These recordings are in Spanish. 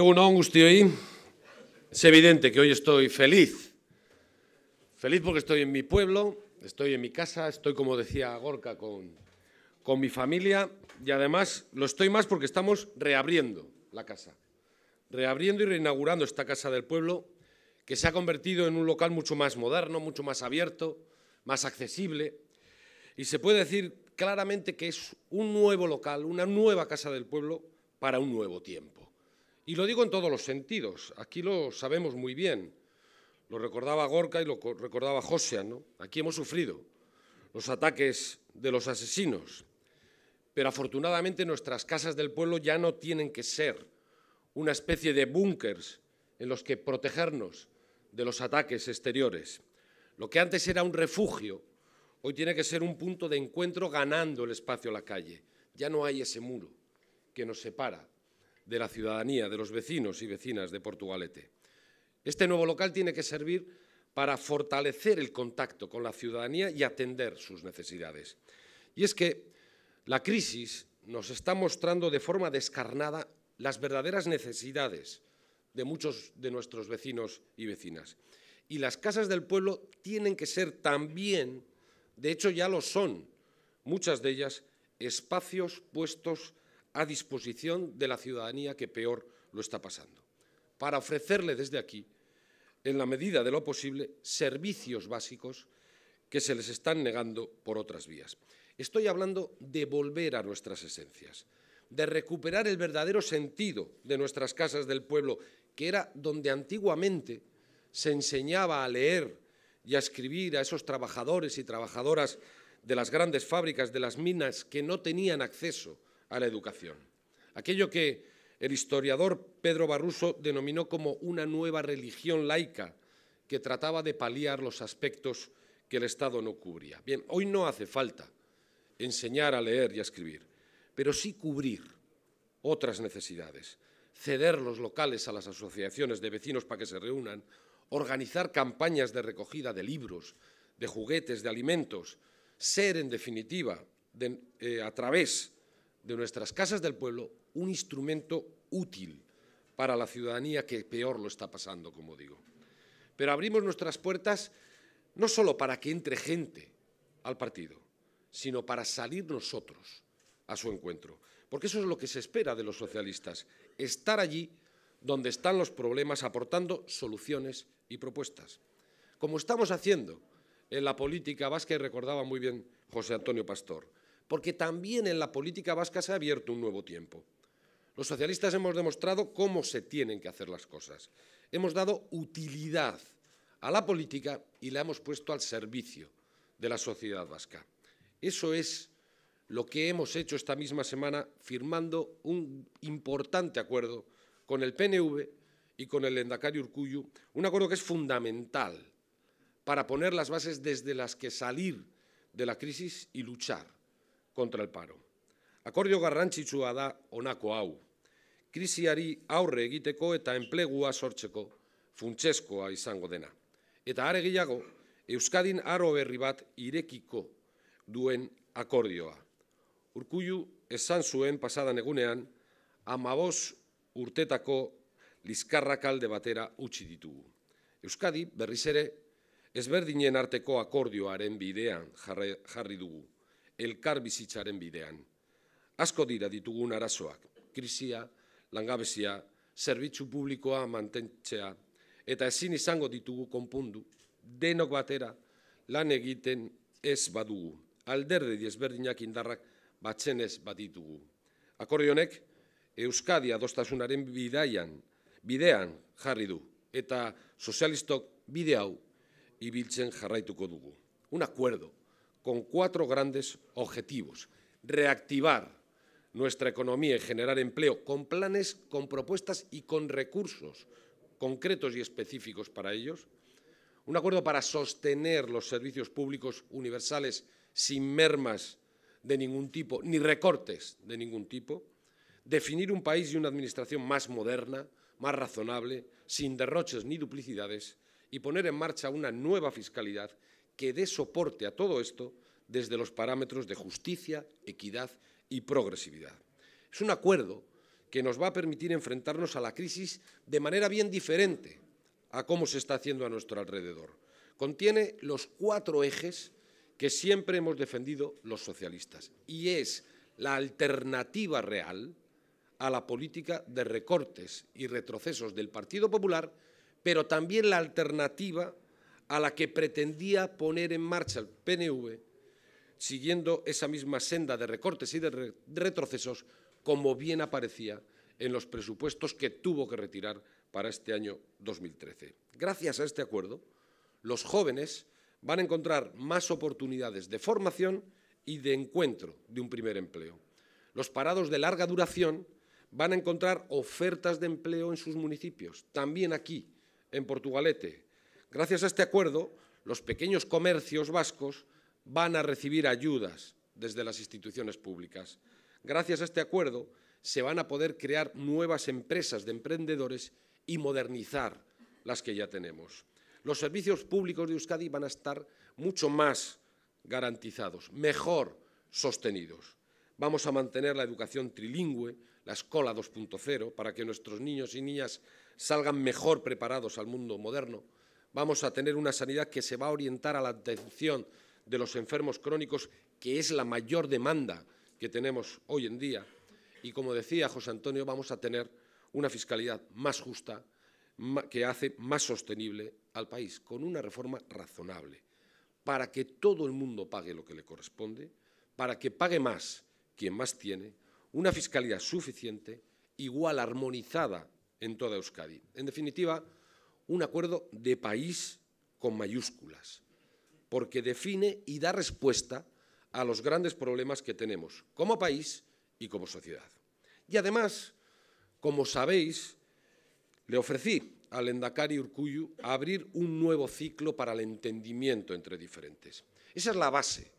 angustia hoy es evidente que hoy estoy feliz. Feliz porque estoy en mi pueblo, estoy en mi casa, estoy, como decía Gorka, con, con mi familia y además lo estoy más porque estamos reabriendo la casa. Reabriendo y reinaugurando esta casa del pueblo que se ha convertido en un local mucho más moderno, mucho más abierto, más accesible. Y se puede decir claramente que es un nuevo local, una nueva casa del pueblo para un nuevo tiempo. Y lo digo en todos los sentidos, aquí lo sabemos muy bien. Lo recordaba Gorka y lo recordaba José, ¿no? Aquí hemos sufrido los ataques de los asesinos, pero afortunadamente nuestras casas del pueblo ya no tienen que ser una especie de búnkers en los que protegernos de los ataques exteriores. Lo que antes era un refugio, hoy tiene que ser un punto de encuentro ganando el espacio a la calle. Ya no hay ese muro que nos separa de la ciudadanía, de los vecinos y vecinas de Portugalete. Este nuevo local tiene que servir para fortalecer el contacto con la ciudadanía y atender sus necesidades. Y es que la crisis nos está mostrando de forma descarnada las verdaderas necesidades de muchos de nuestros vecinos y vecinas. Y las casas del pueblo tienen que ser también, de hecho ya lo son, muchas de ellas, espacios puestos a disposición de la ciudadanía que peor lo está pasando, para ofrecerle desde aquí, en la medida de lo posible, servicios básicos que se les están negando por otras vías. Estoy hablando de volver a nuestras esencias, de recuperar el verdadero sentido de nuestras casas del pueblo, que era donde antiguamente se enseñaba a leer y a escribir a esos trabajadores y trabajadoras de las grandes fábricas, de las minas, que no tenían acceso a la educación. Aquello que el historiador Pedro Barruso denominó como una nueva religión laica que trataba de paliar los aspectos que el Estado no cubría. Bien, hoy no hace falta enseñar a leer y a escribir, pero sí cubrir otras necesidades, ceder los locales a las asociaciones de vecinos para que se reúnan, organizar campañas de recogida de libros, de juguetes, de alimentos, ser en definitiva eh, a través de nuestras casas del pueblo un instrumento útil para la ciudadanía que peor lo está pasando, como digo. Pero abrimos nuestras puertas no solo para que entre gente al partido, sino para salir nosotros a su encuentro. Porque eso es lo que se espera de los socialistas, estar allí donde están los problemas, aportando soluciones y propuestas. Como estamos haciendo en la política vasca, y recordaba muy bien José Antonio Pastor, porque también en la política vasca se ha abierto un nuevo tiempo. Los socialistas hemos demostrado cómo se tienen que hacer las cosas. Hemos dado utilidad a la política y la hemos puesto al servicio de la sociedad vasca. Eso es lo que hemos hecho esta misma semana firmando un importante acuerdo con el PNV y con el Endacario Urcuyu, un acuerdo que es fundamental para poner las bases desde las que salir de la crisis y luchar kontra el paro. Akordio garrantzitsua da onako hau. Krisiari aurre egiteko eta enplegua sortzeko funtseskoa izango dena. Eta are gehiago, Euskadin aro berri bat irekiko duen akordioa. Urkullu esan zuen pasadan egunean, amaboz urtetako lizkarrak batera utzi ditugu. Euskadi berriz ere ezberdinen arteko akordioaren bidean jarri dugu elkar bizitzaren bidean. Asko dira ditugun arazoak, krisia, langabezia, zerbitzu publikoa mantentzea, eta ezin izango ditugu konpundu, denok batera lan egiten ez badugu, alderde diezberdinak indarrak batzen ez baditugu. honek, Euskadi adostasunaren bidaian, bidean jarri du, eta sozialistok bide hau ibiltzen jarraituko dugu. Un acuerdo. con cuatro grandes objetivos. Reactivar nuestra economía y generar empleo con planes, con propuestas y con recursos concretos y específicos para ellos. Un acuerdo para sostener los servicios públicos universales sin mermas de ningún tipo, ni recortes de ningún tipo. Definir un país y una administración más moderna, más razonable, sin derroches ni duplicidades y poner en marcha una nueva fiscalidad que dé soporte a todo esto desde los parámetros de justicia, equidad y progresividad. Es un acuerdo que nos va a permitir enfrentarnos a la crisis de manera bien diferente a cómo se está haciendo a nuestro alrededor. Contiene los cuatro ejes que siempre hemos defendido los socialistas y es la alternativa real a la política de recortes y retrocesos del Partido Popular, pero también la alternativa a la que pretendía poner en marcha el PNV, siguiendo esa misma senda de recortes y de retrocesos, como bien aparecía en los presupuestos que tuvo que retirar para este año 2013. Gracias a este acuerdo, los jóvenes van a encontrar más oportunidades de formación y de encuentro de un primer empleo. Los parados de larga duración van a encontrar ofertas de empleo en sus municipios, también aquí, en Portugalete, Gracias a este acuerdo, los pequeños comercios vascos van a recibir ayudas desde las instituciones públicas. Gracias a este acuerdo, se van a poder crear nuevas empresas de emprendedores y modernizar las que ya tenemos. Los servicios públicos de Euskadi van a estar mucho más garantizados, mejor sostenidos. Vamos a mantener la educación trilingüe, la Escola 2.0, para que nuestros niños y niñas salgan mejor preparados al mundo moderno vamos a tener una sanidad que se va a orientar a la atención de los enfermos crónicos, que es la mayor demanda que tenemos hoy en día. Y como decía José Antonio, vamos a tener una fiscalidad más justa, que hace más sostenible al país, con una reforma razonable, para que todo el mundo pague lo que le corresponde, para que pague más quien más tiene, una fiscalidad suficiente, igual, armonizada en toda Euskadi. En definitiva, un acuerdo de país con mayúsculas, porque define y da respuesta a los grandes problemas que tenemos como país y como sociedad. Y además, como sabéis, le ofrecí al Endacari Urcuyu abrir un nuevo ciclo para el entendimiento entre diferentes. Esa es la base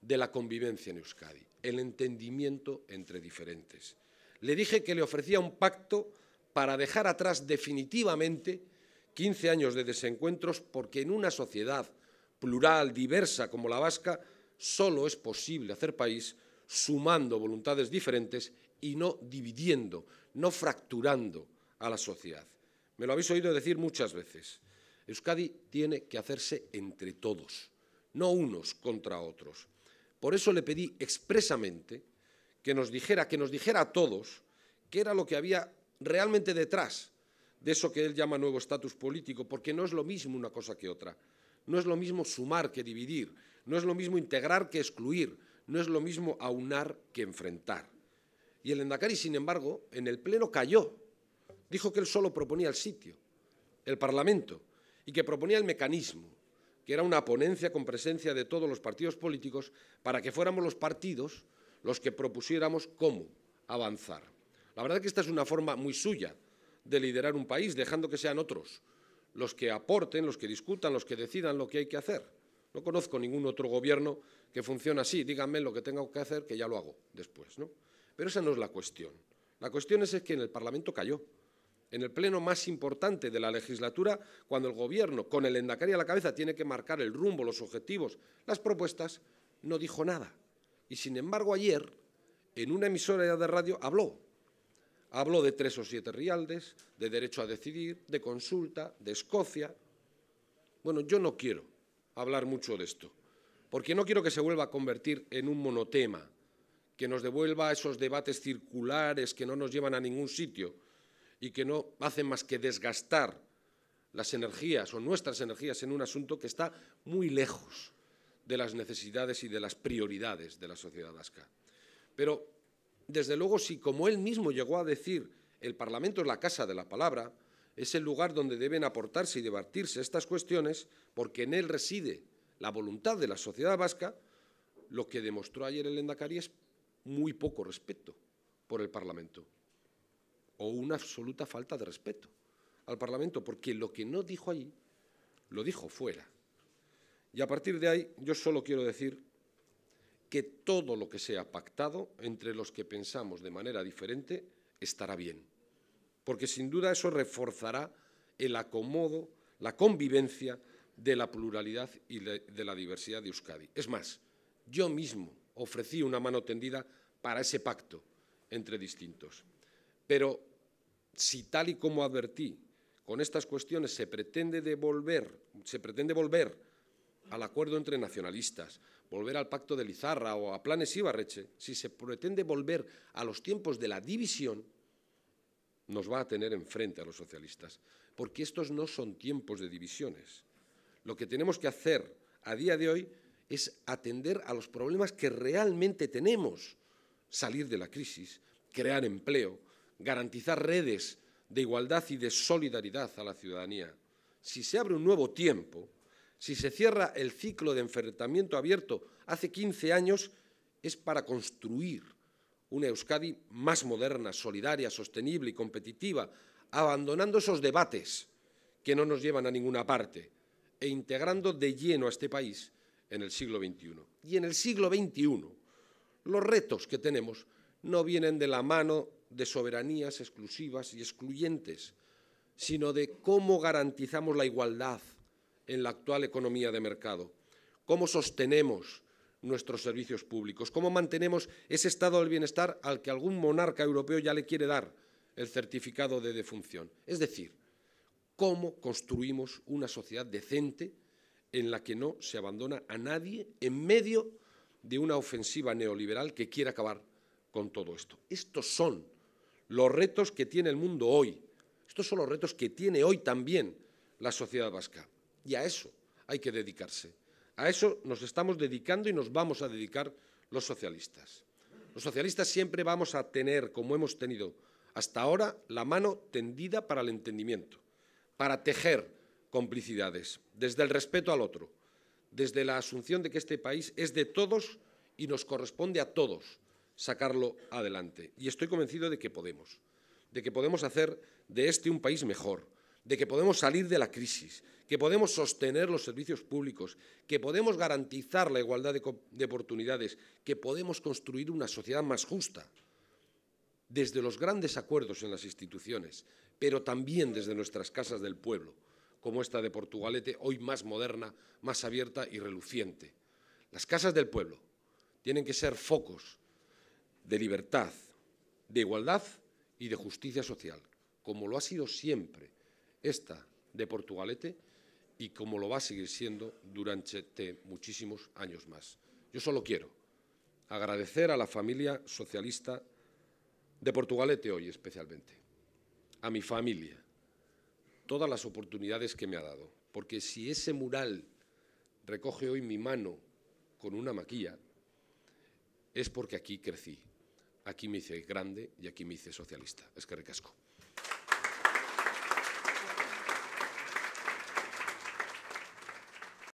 de la convivencia en Euskadi, el entendimiento entre diferentes. Le dije que le ofrecía un pacto para dejar atrás definitivamente 15 años de desencuentros porque en una sociedad plural, diversa como la vasca, solo es posible hacer país sumando voluntades diferentes y no dividiendo, no fracturando a la sociedad. Me lo habéis oído decir muchas veces. Euskadi tiene que hacerse entre todos, no unos contra otros. Por eso le pedí expresamente que nos dijera, que nos dijera a todos qué era lo que había realmente detrás de eso que él llama nuevo estatus político, porque no es lo mismo una cosa que otra. No es lo mismo sumar que dividir, no es lo mismo integrar que excluir, no es lo mismo aunar que enfrentar. Y el Endacari, sin embargo, en el Pleno cayó. Dijo que él solo proponía el sitio, el Parlamento, y que proponía el mecanismo, que era una ponencia con presencia de todos los partidos políticos para que fuéramos los partidos los que propusiéramos cómo avanzar. La verdad que esta es una forma muy suya de liderar un país, dejando que sean otros los que aporten, los que discutan, los que decidan lo que hay que hacer. No conozco ningún otro gobierno que funcione así. Díganme lo que tengo que hacer, que ya lo hago después. ¿no? Pero esa no es la cuestión. La cuestión es, que en el Parlamento cayó. En el pleno más importante de la legislatura, cuando el gobierno, con el endacari a la cabeza, tiene que marcar el rumbo, los objetivos, las propuestas, no dijo nada. Y sin embargo, ayer, en una emisora de radio, habló Hablo de tres o siete rialdes, de derecho a decidir, de consulta, de Escocia. Bueno, yo no quiero hablar mucho de esto, porque no quiero que se vuelva a convertir en un monotema, que nos devuelva a esos debates circulares que no nos llevan a ningún sitio y que no hacen más que desgastar las energías o nuestras energías en un asunto que está muy lejos de las necesidades y de las prioridades de la sociedad vasca. Pero desde luego, si como él mismo llegó a decir, el Parlamento es la casa de la palabra, es el lugar donde deben aportarse y debatirse estas cuestiones, porque en él reside la voluntad de la sociedad vasca, lo que demostró ayer el Endacari es muy poco respeto por el Parlamento, o una absoluta falta de respeto al Parlamento, porque lo que no dijo allí, lo dijo fuera. Y a partir de ahí, yo solo quiero decir que todo lo que sea pactado entre los que pensamos de manera diferente estará bien, porque sin duda eso reforzará el acomodo, la convivencia de la pluralidad y de la diversidad de Euskadi. Es más, yo mismo ofrecí una mano tendida para ese pacto entre distintos. Pero si tal y como advertí, con estas cuestiones se pretende devolver, se pretende volver al acuerdo entre nacionalistas, volver al pacto de Lizarra o a planes Ibarreche, si se pretende volver a los tiempos de la división, nos va a tener enfrente a los socialistas, porque estos no son tiempos de divisiones. Lo que tenemos que hacer a día de hoy es atender a los problemas que realmente tenemos, salir de la crisis, crear empleo, garantizar redes de igualdad y de solidaridad a la ciudadanía. Si se abre un nuevo tiempo, si se cierra el ciclo de enfrentamiento abierto hace 15 años, es para construir una Euskadi más moderna, solidaria, sostenible y competitiva, abandonando esos debates que no nos llevan a ninguna parte e integrando de lleno a este país en el siglo XXI. Y en el siglo XXI, los retos que tenemos no vienen de la mano de soberanías exclusivas y excluyentes, sino de cómo garantizamos la igualdad, en la actual economía de mercado. ¿Cómo sostenemos nuestros servicios públicos? ¿Cómo mantenemos ese estado del bienestar al que algún monarca europeo ya le quiere dar el certificado de defunción? Es decir, ¿cómo construimos una sociedad decente en la que no se abandona a nadie en medio de una ofensiva neoliberal que quiere acabar con todo esto? Estos son los retos que tiene el mundo hoy. Estos son los retos que tiene hoy también la sociedad vasca. Y a eso hay que dedicarse. A eso nos estamos dedicando y nos vamos a dedicar los socialistas. Los socialistas siempre vamos a tener, como hemos tenido hasta ahora, la mano tendida para el entendimiento, para tejer complicidades, desde el respeto al otro, desde la asunción de que este país es de todos y nos corresponde a todos sacarlo adelante. Y estoy convencido de que podemos, de que podemos hacer de este un país mejor, de que podemos salir de la crisis, que podemos sostener los servicios públicos, que podemos garantizar la igualdad de, oportunidades, que podemos construir una sociedad más justa, desde los grandes acuerdos en las instituciones, pero también desde nuestras casas del pueblo, como esta de Portugalete, hoy más moderna, más abierta y reluciente. Las casas del pueblo tienen que ser focos de libertad, de igualdad y de justicia social, como lo ha sido siempre esta de Portugalete y como lo va a seguir siendo durante muchísimos años más. Yo solo quiero agradecer a la familia socialista de Portugalete hoy especialmente, a mi familia, todas las oportunidades que me ha dado, porque si ese mural recoge hoy mi mano con una maquilla, es porque aquí crecí, aquí me hice grande y aquí me hice socialista. Es que recasco.